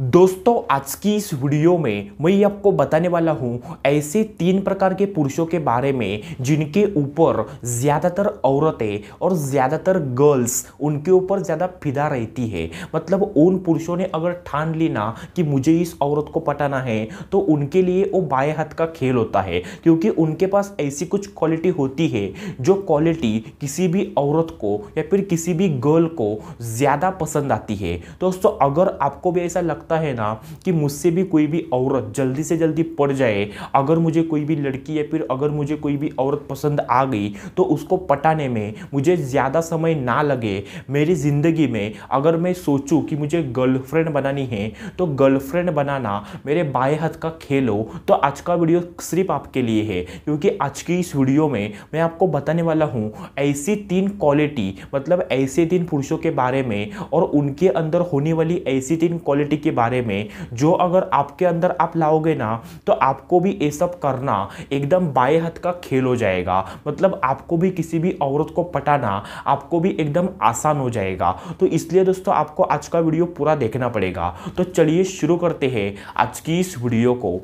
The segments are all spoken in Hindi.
दोस्तों आज की इस वीडियो में मैं ये आपको बताने वाला हूँ ऐसे तीन प्रकार के पुरुषों के बारे में जिनके ऊपर ज़्यादातर औरतें और ज़्यादातर गर्ल्स उनके ऊपर ज़्यादा फिदा रहती है मतलब उन पुरुषों ने अगर ठान ली ना कि मुझे इस औरत को पटाना है तो उनके लिए वो बाएँ हाथ का खेल होता है क्योंकि उनके पास ऐसी कुछ क्वालिटी होती है जो क्वालिटी किसी भी औरत को या फिर किसी भी गर्ल को ज़्यादा पसंद आती है दोस्तों अगर आपको भी ऐसा लगता लगता है ना कि मुझसे भी कोई भी औरत जल्दी से जल्दी पड़ जाए अगर मुझे कोई भी लड़की या फिर अगर मुझे कोई भी औरत पसंद आ गई तो उसको पटाने में मुझे ज़्यादा समय ना लगे मेरी ज़िंदगी में अगर मैं सोचूँ कि मुझे गर्लफ्रेंड बनानी है तो गर्लफ्रेंड बनाना मेरे बाएँ हाथ का खेल हो तो आज का वीडियो सिर्फ आपके लिए है क्योंकि आज की इस वीडियो में मैं आपको बताने वाला हूँ ऐसी तीन क्वालिटी मतलब ऐसे तीन पुरुषों के बारे में और उनके अंदर होने वाली ऐसी तीन क्वालिटी के बारे में जो अगर आपके अंदर आप लाओगे ना तो आपको भी ये सब करना एकदम बाएं हाथ का खेल हो जाएगा मतलब आपको भी किसी भी औरत को पटाना आपको भी एकदम आसान हो जाएगा तो इसलिए दोस्तों आपको आज का वीडियो पूरा देखना पड़ेगा तो चलिए शुरू करते हैं आज की इस वीडियो को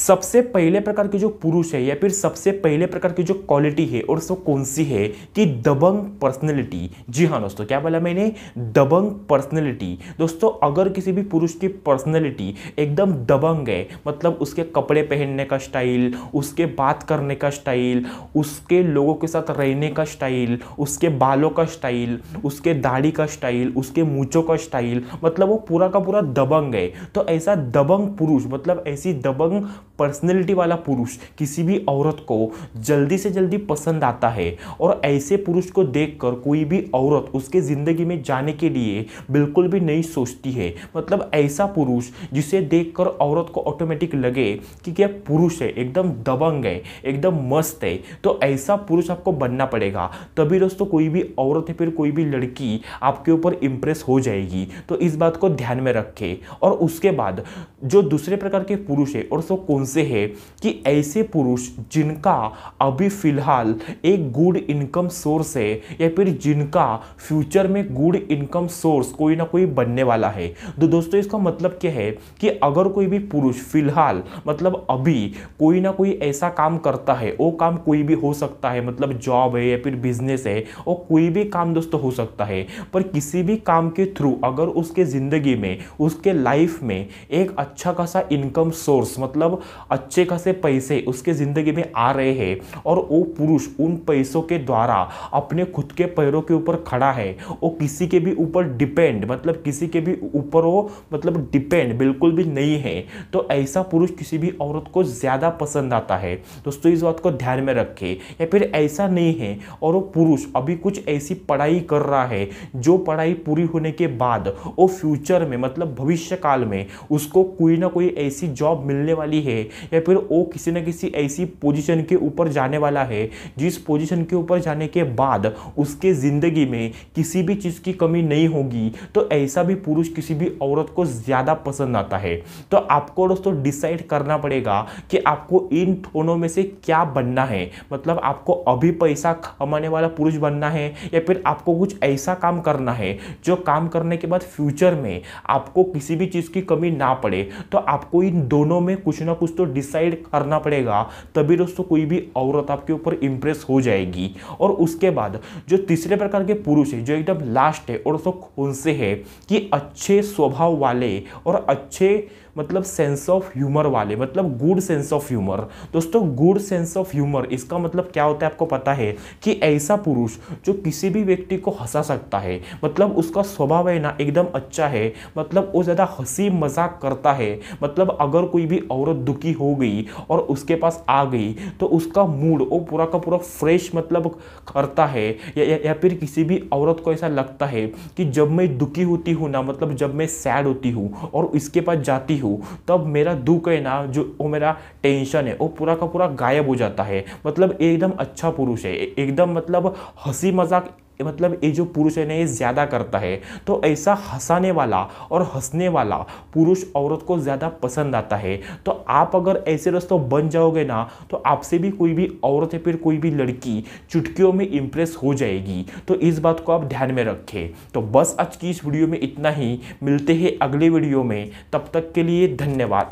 सबसे पहले प्रकार के जो पुरुष है या फिर सबसे पहले प्रकार की जो क्वालिटी है और सो कौन सी है कि दबंग पर्सनैलिटी जी हाँ दोस्तों क्या बोला मैंने दबंग पर्सनैलिटी दोस्तों अगर किसी भी पुरुष की पर्सनैलिटी एकदम दबंग है मतलब उसके कपड़े पहनने का स्टाइल उसके बात करने का स्टाइल उसके लोगों के साथ रहने का स्टाइल उसके बालों का स्टाइल उसके दाढ़ी का स्टाइल उसके मूँचों का स्टाइल मतलब वो पूरा का पूरा दबंग है तो ऐसा दबंग पुरुष मतलब ऐसी दबंग पर्सनैलिटी वाला पुरुष किसी भी औरत को जल्दी से जल्दी पसंद आता है और ऐसे पुरुष को देखकर कोई भी औरत उसके ज़िंदगी में जाने के लिए बिल्कुल भी नहीं सोचती है मतलब ऐसा पुरुष जिसे देखकर औरत को ऑटोमेटिक लगे कि क्या पुरुष है एकदम दबंग है एकदम मस्त है तो ऐसा पुरुष आपको बनना पड़ेगा तभी दोस्तों कोई भी औरत या फिर कोई भी लड़की आपके ऊपर इम्प्रेस हो जाएगी तो इस बात को ध्यान में रखें और उसके बाद जो दूसरे प्रकार के पुरुष है और सो कौन उनसे है कि ऐसे पुरुष जिनका अभी फिलहाल एक गुड इनकम सोर्स है या फिर जिनका फ्यूचर में गुड इनकम सोर्स कोई ना कोई बनने वाला है तो दोस्तों इसका मतलब क्या है कि अगर कोई भी पुरुष फिलहाल मतलब अभी कोई ना कोई ऐसा काम करता है वो काम कोई भी हो सकता है मतलब जॉब है या फिर बिजनेस है और कोई भी काम दोस्तों हो सकता है पर किसी भी काम के थ्रू अगर उसके ज़िंदगी में उसके लाइफ में एक अच्छा खासा इनकम सोर्स मतलब अच्छे खासे पैसे उसके ज़िंदगी में आ रहे हैं और वो पुरुष उन पैसों के द्वारा अपने खुद के पैरों के ऊपर खड़ा है वो किसी के भी ऊपर डिपेंड मतलब किसी के भी ऊपर वो मतलब डिपेंड बिल्कुल भी नहीं है तो ऐसा पुरुष किसी भी औरत को ज़्यादा पसंद आता है दोस्तों इस बात को ध्यान में रखें या फिर ऐसा नहीं है और वो पुरुष अभी कुछ ऐसी पढ़ाई कर रहा है जो पढ़ाई पूरी होने के बाद वो फ्यूचर में मतलब भविष्य काल में उसको कोई ना कोई ऐसी जॉब मिलने वाली है है या फिर वो किसी न किसी ऐसी पोजीशन के ऊपर जाने वाला है जिस पोजीशन के ऊपर जाने के बाद उसके ज़िंदगी में किसी भी चीज़ की कमी नहीं होगी तो ऐसा भी पुरुष किसी भी औरत को ज़्यादा पसंद आता है तो आपको दोस्तों डिसाइड करना पड़ेगा कि आपको इन दोनों में से क्या बनना है मतलब आपको अभी पैसा कमाने वाला पुरुष बनना है या फिर आपको कुछ ऐसा काम करना है जो काम करने के बाद फ्यूचर में आपको किसी भी चीज़ की कमी ना पड़े तो आपको इन दोनों में कुछ ना कुछ तो डिसाइड करना पड़ेगा तभी दोस्तों कोई भी औरत आपके ऊपर इंप्रेस हो जाएगी और उसके बाद जो तीसरे प्रकार के पुरुष है जो एकदम लास्ट है और दोस्तों उनसे है कि अच्छे स्वभाव वाले और अच्छे मतलब सेंस ऑफ ह्यूमर वाले मतलब गुड सेंस ऑफ ह्यूमर दोस्तों गुड सेंस ऑफ ह्यूमर इसका मतलब क्या होता है आपको पता है कि ऐसा पुरुष जो किसी भी व्यक्ति को हंसा सकता है मतलब उसका स्वभाव है ना एकदम अच्छा है मतलब वो ज़्यादा हंसी मजाक करता है मतलब अगर कोई भी औरत दुखी हो गई और उसके पास आ गई तो उसका मूड वो पूरा का पूरा फ्रेश मतलब करता है या, या, या फिर किसी भी औरत को ऐसा लगता है कि जब मैं दुखी होती हूँ ना मतलब जब मैं सैड होती हूँ और इसके पास जाती हूँ तब मेरा दुख है ना जो वो मेरा टेंशन है वो पूरा का पूरा गायब हो जाता है मतलब एकदम अच्छा पुरुष है एकदम मतलब हंसी मजाक मतलब ये जो पुरुष है ना ये ज़्यादा करता है तो ऐसा हंसाने वाला और हंसने वाला पुरुष औरत को ज़्यादा पसंद आता है तो आप अगर ऐसे रस्तों बन जाओगे ना तो आपसे भी कोई भी औरत या फिर कोई भी लड़की चुटकियों में इम्प्रेस हो जाएगी तो इस बात को आप ध्यान में रखें तो बस आज की इस वीडियो में इतना ही मिलते हैं अगले वीडियो में तब तक के लिए धन्यवाद